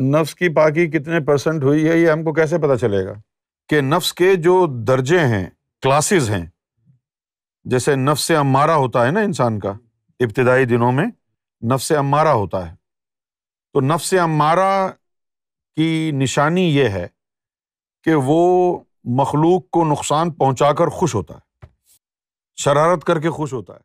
नफ्स की पाकि कितने परसेंट हुई है ये हमको कैसे पता चलेगा कि नफ्स के जो दर्जे हैं क्लासेस हैं जैसे नफ्स अमारा होता है ना इंसान का इब्तदाई दिनों में नफ्स अमारा होता है तो नफ्स अमारा की निशानी ये है कि वो मखलूक को नुकसान पहुँचा कर खुश होता है शरारत करके खुश होता है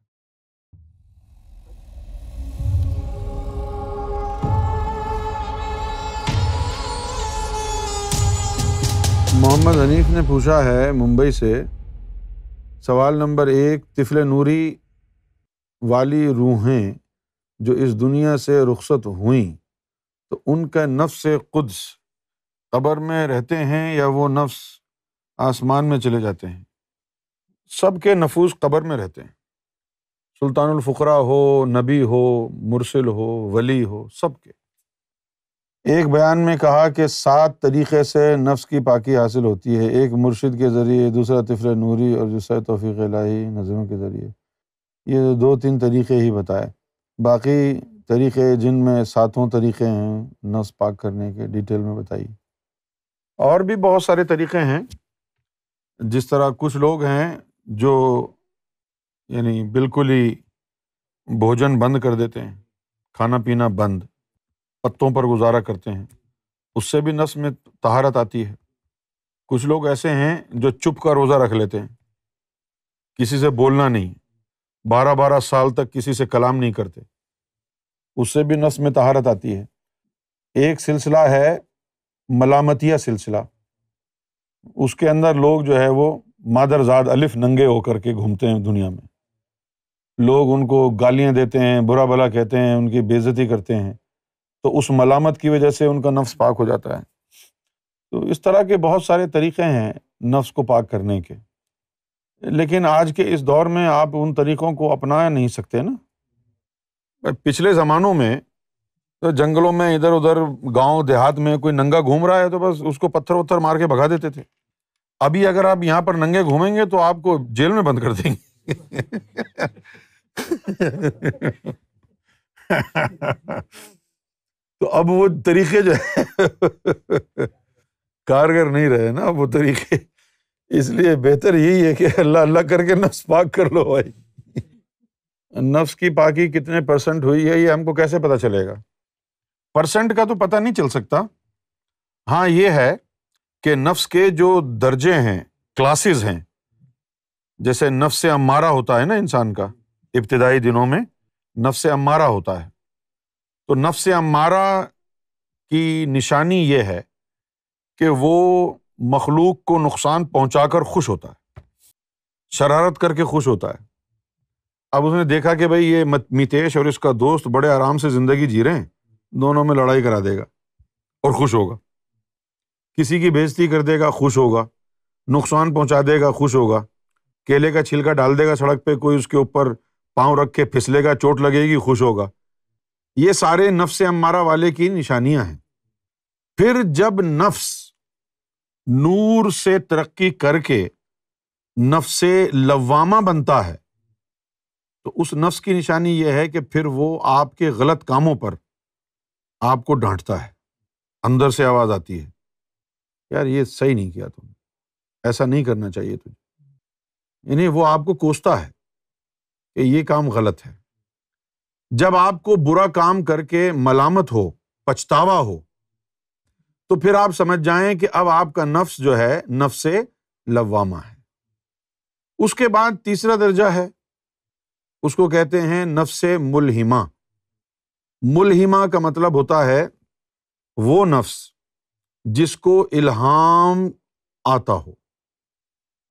मोहम्मद हनीफ ने पूछा है मुंबई से सवाल नंबर एक तिफल नूरी वाली रूहें जो इस दुनिया से रुखसत हुई तो उनके नफ्स क़ुद्स कब्र में रहते हैं या वो नफ्स आसमान में चले जाते हैं सब के नफूस कब्र में रहते हैं सुल्तानफ़रा हो नबी हो मुरसिल हो वली हो सब के एक बयान में कहा कि सात तरीक़े से नफ्स की पाकि हासिल होती है एक मुर्शिद के ज़रिए दूसरा तिफर नूरी और दूसरा तोफ़ी लाही नजरों के ज़रिए ये तो दो तीन तरीक़े ही बताए बाकी तरीक़े जिन में सातों तरीक़े हैं नफ्स पाक करने के डिटेल में बताइए और भी बहुत सारे तरीक़े हैं जिस तरह कुछ लोग हैं जो यानी बिल्कुल ही भोजन बंद कर देते हैं खाना पीना बंद पत्तों पर गुजारा करते हैं उससे भी नस में तहारत आती है कुछ लोग ऐसे हैं जो चुप का रोज़ा रख लेते हैं किसी से बोलना नहीं बारह बारह साल तक किसी से कलाम नहीं करते उससे भी नस में तहारत आती है एक सिलसिला है मलामतिया सिलसिला उसके अंदर लोग जो है वो मादरजाद अलिफ नंगे होकर के घूमते हैं दुनिया में लोग उनको गालियाँ देते हैं बुरा भला कहते हैं उनकी बेज़ती करते हैं तो उस मलामत की वजह से उनका नफ्स पाक हो जाता है तो इस तरह के बहुत सारे तरीक़े हैं नफ्स को पाक करने के लेकिन आज के इस दौर में आप उन तरीक़ों को अपना नहीं सकते ना पिछले ज़मानों में तो जंगलों में इधर उधर गांव देहात में कोई नंगा घूम रहा है तो बस उसको पत्थर उत्थर मार के भगा देते थे अभी अगर आप यहाँ पर नंगे घूमेंगे तो आपको जेल में बंद कर देंगे तो अब वो तरीके जो है कारगर नहीं रहे ना वो तरीके इसलिए बेहतर यही है कि अल्लाह अल्लाह करके नफ्स पाक कर लो भाई नफ्स की पाकी कितने परसेंट हुई है ये हमको कैसे पता चलेगा परसेंट का तो पता नहीं चल सकता हाँ ये है कि नफ्स के जो दर्जे हैं क्लासेस हैं जैसे नफ्स अमारा होता है ना इंसान का इब्तदाई दिनों में नफ्स अमारा होता है तो नफ्स अमारा की निशानी यह है कि वो मखलूक को नुकसान पहुँचा कर खुश होता है शरारत करके खुश होता है अब उसने देखा कि भाई ये मितेश और इसका दोस्त बड़े आराम से ज़िंदगी जी रहे हैं दोनों में लड़ाई करा देगा और खुश होगा किसी की बेजती कर देगा खुश होगा नुकसान पहुंचा देगा खुश होगा केले का छिलका डाल देगा सड़क पे कोई उसके ऊपर पाँव रख के फिसलेगा चोट लगेगी खुश होगा ये सारे नफ्स अम्मारा वाले की निशानियां हैं फिर जब नफ्स नूर से तरक्की करके नफ्स लवामा बनता है तो उस नफ्स की निशानी यह है कि फिर वो आपके गलत कामों पर आपको डांटता है अंदर से आवाज़ आती है यार ये सही नहीं किया तुमने ऐसा नहीं करना चाहिए तुझे यानी वो आपको कोसता है कि ये काम गलत है जब आपको बुरा काम करके मलामत हो पछतावा हो तो फिर आप समझ जाएं कि अब आपका नफ्स जो है नफ्स लवामा है उसके बाद तीसरा दर्जा है उसको कहते हैं नफ्स मुलहिमा मुलहिमा का मतलब होता है वो नफ्स जिसको इल्हाम आता हो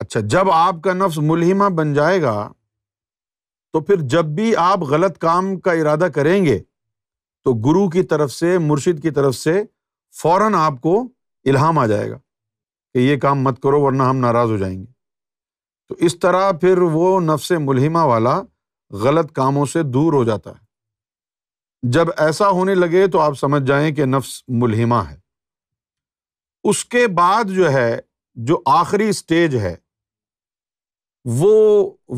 अच्छा जब आपका नफ्स मुलहिमा बन जाएगा तो फिर जब भी आप गलत काम का इरादा करेंगे तो गुरु की तरफ से मुर्शिद की तरफ से फौरन आपको इल्हाम आ जाएगा कि ये काम मत करो वरना हम नाराज़ हो जाएंगे तो इस तरह फिर वो नफ्स मुलहिमा वाला गलत कामों से दूर हो जाता है जब ऐसा होने लगे तो आप समझ जाएं कि नफ्स मुलहिमा है उसके बाद जो है जो आखिरी स्टेज है वो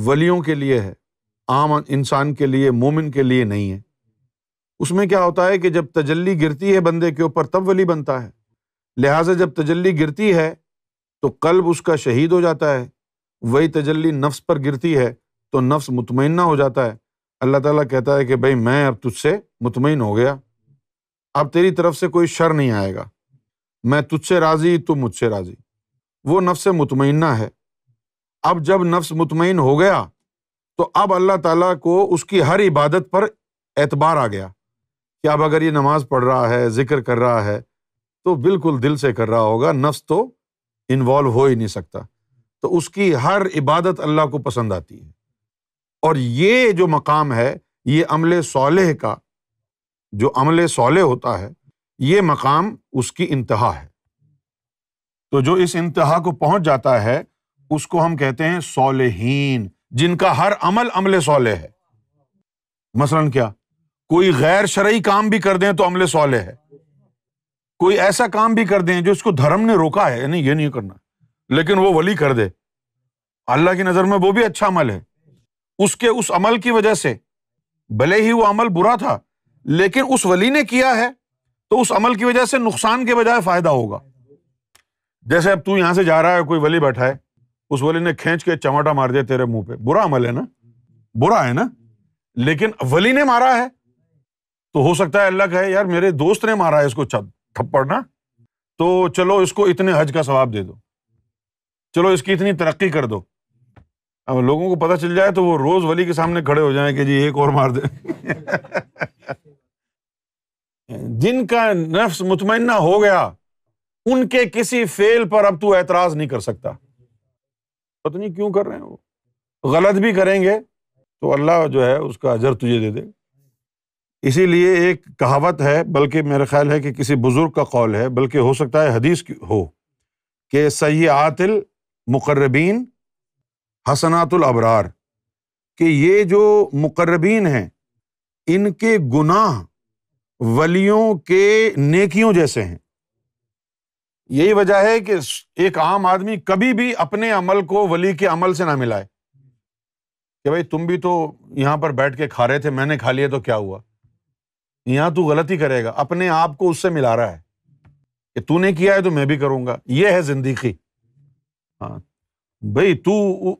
वलियों के लिए है आम इंसान के लिए मोमिन के लिए नहीं है उसमें क्या होता है कि जब तजल्ली गिरती है बंदे के ऊपर तब वली बनता है लिहाजा जब तजल्ली गिरती है तो कल्ब उसका शहीद हो जाता है वही तजल्ली नफ्स पर गिरती है तो नफ्स मुतमना हो जाता है अल्लाह ताला कहता है कि भाई मैं अब तुझसे मुतमिन हो गया अब तेरी तरफ से कोई शर नहीं आएगा मैं तुझसे राज़ी तू मुझसे राज़ी वो नफ्स मुतमना है अब जब नफ्स मुतमिन हो गया तो अब अल्लाह ताला को उसकी हर इबादत पर एतबार आ गया कि अब अगर ये नमाज पढ़ रहा है जिक्र कर रहा है तो बिल्कुल दिल से कर रहा होगा नफ्स तो इन्वॉल्व हो ही नहीं सकता तो उसकी हर इबादत अल्लाह को पसंद आती है और ये जो मकाम है ये अमल सोलह का जो अमल सोलह होता है ये मकाम उसकी इंतहा है तो जो इस इंतहा को पहुंच जाता है उसको हम कहते हैं सोलहीन जिनका हर अमल अमल सोले है मसलन क्या कोई गैर शरई काम भी कर दें तो अमल सोले है कोई ऐसा काम भी कर दें जो इसको धर्म ने रोका है नहीं ये नहीं करना लेकिन वो वली कर दे अल्लाह की नज़र में वो भी अच्छा अमल है उसके उस अमल की वजह से भले ही वो अमल बुरा था लेकिन उस वली ने किया है तो उस अमल की वजह से नुकसान के बजाय फायदा होगा जैसे अब तू यहां से जा रहा है कोई वली बैठा है उस वली ने खेच के चमाटा मार दिया तेरे मुंह पे बुरा अमल है ना बुरा है ना लेकिन वली ने मारा है तो हो सकता है अल्लाह कहे यार मेरे दोस्त ने मारा है इसको थप्पड़ ना तो चलो इसको इतने हज का सवाब दे दो चलो इसकी इतनी तरक्की कर दो अब लोगों को पता चल जाए तो वो रोज वली के सामने खड़े हो जाए कि जी एक और मार दे जिनका नफ्स मुतमना हो गया उनके किसी फेल पर अब तू एतराज नहीं कर सकता पता नहीं क्यों कर रहे हैं वो गलत भी करेंगे तो अल्लाह जो है उसका अजर तुझे दे देगा इसीलिए एक कहावत है बल्कि मेरा ख्याल है कि किसी बुज़ुर्ग का कौल है बल्कि हो सकता है हदीस हो कि सैय आतिल मुकर्रबीन हसनातुल अबरार कि ये जो मुकर्रबीन हैं इनके गुनाह वलियों के नेकियों जैसे हैं यही वजह है कि एक आम आदमी कभी भी अपने अमल को वली के अमल से ना मिलाए कि भाई तुम भी तो यहां पर बैठ के खा रहे थे मैंने खा लिया तो क्या हुआ यहाँ तू गलती करेगा अपने आप को उससे मिला रहा है कि तूने किया है तो मैं भी करूँगा ये है जिंदगी हाँ भाई तू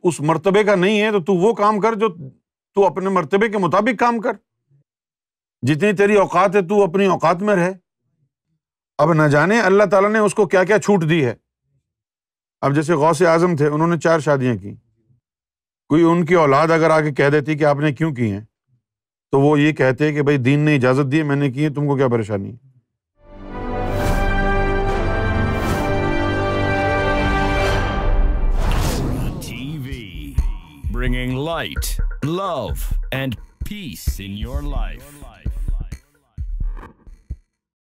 उस मरतबे का नहीं है तो तू वो काम कर जो तू अपने मरतबे के मुताबिक काम कर जितनी तेरी औकात है तू अपनी औकात में रहे अब न जाने अल्लाह ताला ने उसको क्या क्या छूट दी है अब जैसे गौसे आजम थे उन्होंने चार शादियां की कोई उनकी औलाद अगर आके कह देती कि आपने क्यों की है तो वो ये कहते हैं कि भाई दीन ने इजाज़त दी मैंने की है तुमको क्या परेशानी है Bringing light, love, and peace in your life.